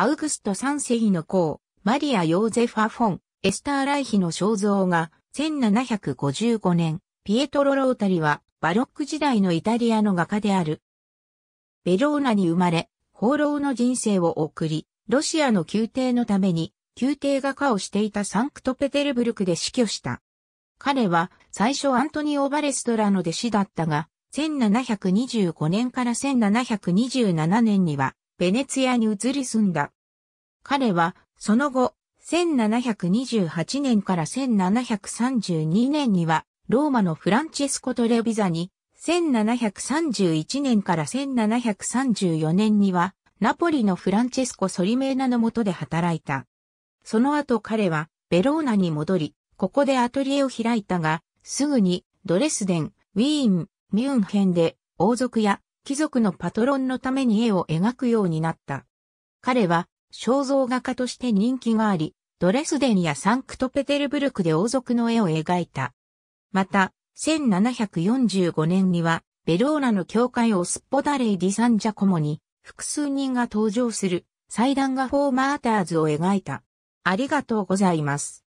アウグスト三世の公、マリア・ヨーゼファ・フォン、エスター・ライヒの肖像が、1755年、ピエトロ・ロータリは、バロック時代のイタリアの画家である。ベローナに生まれ、放浪の人生を送り、ロシアの宮廷のために、宮廷画家をしていたサンクトペテルブルクで死去した。彼は、最初アントニオ・バレストラの弟子だったが、1725年から1727年には、ベネツィアに移り住んだ。彼は、その後、1728年から1732年には、ローマのフランチェスコ・トレビザに、1731年から1734年には、ナポリのフランチェスコ・ソリメーナの下で働いた。その後彼は、ベローナに戻り、ここでアトリエを開いたが、すぐに、ドレスデン、ウィーン、ミュンヘンで、王族や貴族のパトロンのために絵を描くようになった。彼は肖像画家として人気があり、ドレスデンやサンクトペテルブルクで王族の絵を描いた。また、1745年には、ベローナの教会をスポダレイ・ディ・サンジャコモに、複数人が登場する、祭壇画フォーマーターズを描いた。ありがとうございます。